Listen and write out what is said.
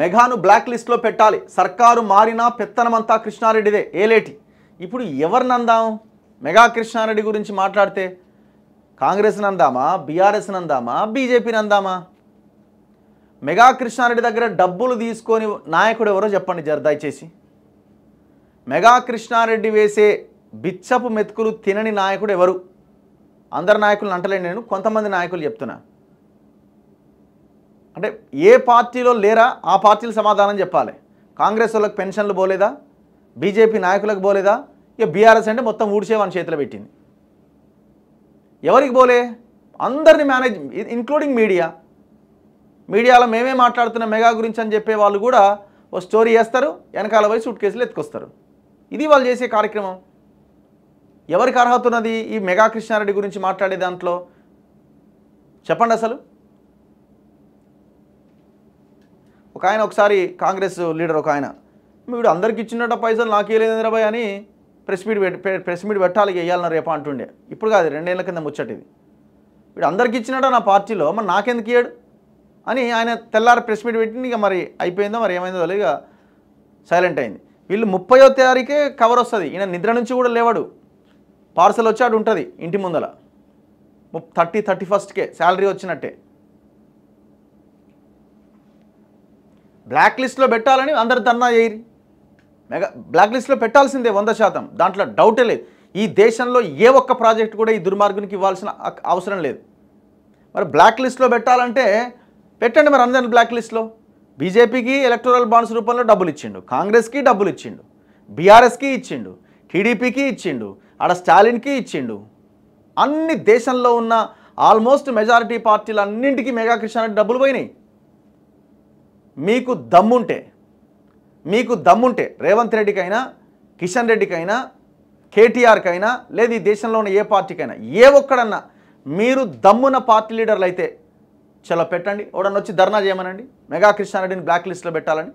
మెగాను black లిస్ట్లో పెట్టాలి సర్కారు మారినా పెత్తనమంతా కృష్ణారెడ్డిదే ఏలేటి ఇప్పుడు ఎవరిని అందాం మెగా కృష్ణారెడ్డి గురించి మాట్లాడితే కాంగ్రెస్ని అందామా బీఆర్ఎస్ని అందామా బీజేపీని అందామా మెగా కృష్ణారెడ్డి దగ్గర డబ్బులు తీసుకొని నాయకుడు ఎవరో చెప్పండి జర దయచేసి మెగా కృష్ణారెడ్డి వేసే బిచ్చపు మెతుకులు తినని నాయకుడు ఎవరు అందరు నాయకులను అంటలేను నేను కొంతమంది నాయకులు చెప్తున్నా అంటే ఏ పార్టీలో లేరా ఆ పార్టీలు సమాధానం చెప్పాలి కాంగ్రెస్ వాళ్ళకి పెన్షన్లు పోలేదా బీజేపీ నాయకులకు పోలేదా ఇక బీఆర్ఎస్ అంటే మొత్తం ఊడిసే వాళ్ళ చేతిలో పెట్టింది ఎవరికి పోలే అందరిని మేనేజ్ ఇన్క్లూడింగ్ మీడియా మీడియాలో మేమే మాట్లాడుతున్న మెగా గురించి అని చెప్పే వాళ్ళు కూడా ఓ స్టోరీ వేస్తారు వెనకాల వయసు సూట్ కేసులు ఎత్తుకొస్తారు ఇది వాళ్ళు చేసే కార్యక్రమం ఎవరికి అర్హత ఉన్నది ఈ మెగా కృష్ణారెడ్డి గురించి మాట్లాడే దాంట్లో చెప్పండి అసలు ఒక ఆయన ఒకసారి కాంగ్రెస్ లీడర్ ఒక ఆయన వీడు అందరికి ఇచ్చినట్టు పైసలు నాకే ఇంద్రబాయ్ అని ప్రెస్ మీట్ ప్రెస్ మీట్ పెట్టాలి వేయాలని రేపు అంటుండే ఇప్పుడు కాదు రెండేళ్ల కింద ముచ్చటిది వీడు అందరికి ఇచ్చినట్ట నా పార్టీలో మరి నాకెందుకు ఇయ్యాడు అని ఆయన తెల్లారి ప్రెస్ మీట్ పెట్టి ఇక మరి అయిపోయిందో మరి ఏమైందో ఇక సైలెంట్ అయింది వీళ్ళు ముప్పయో తారీఖే కవర్ వస్తుంది ఈయన నిద్ర నుంచి కూడా లేవాడు పార్సల్ వచ్చి అటు ఉంటుంది ఇంటి ముందల థర్టీ థర్టీ ఫస్ట్కే శాలరీ వచ్చినట్టే బ్లాక్ లిస్ట్లో పెట్టాలని అందరు ధర్నా చేయరు మెగా బ్లాక్ లిస్ట్లో పెట్టాల్సిందే వంద శాతం దాంట్లో డౌటే లేదు ఈ దేశంలో ఏ ఒక్క ప్రాజెక్ట్ కూడా ఈ దుర్మార్గునికి ఇవ్వాల్సిన అవసరం లేదు మరి బ్లాక్ లిస్ట్లో పెట్టాలంటే పెట్టండి మరి అందరిని బ్లాక్ లిస్ట్లో బీజేపీకి ఎలక్టోరల్ బాండ్స్ రూపంలో డబ్బులు ఇచ్చిండు కాంగ్రెస్కి డబ్బులు ఇచ్చిండు బీఆర్ఎస్కి ఇచ్చిండు టీడీపీకి ఇచ్చిండు ఆడ స్టాలిన్కి ఇచ్చిండు అన్ని దేశంలో ఉన్న ఆల్మోస్ట్ మెజారిటీ పార్టీలు అన్నింటికి మెగా కృష్ణ డబ్బులు పోయినాయి మీకు దమ్ముంటే మీకు దమ్ముంటే రేవంత్ రెడ్డికైనా కిషన్ రెడ్డికైనా కేటీఆర్కైనా లేదు ఈ దేశంలో ఉన్న ఏ పార్టీకైనా ఏ ఒక్కడన్నా మీరు దమ్మున పార్టీ లీడర్లు అయితే చలో పెట్టండి ఎవడన్నా వచ్చి ధర్నా చేయమనండి మెగా కృష్ణారెడ్డిని బ్లాక్ లిస్ట్లో పెట్టాలని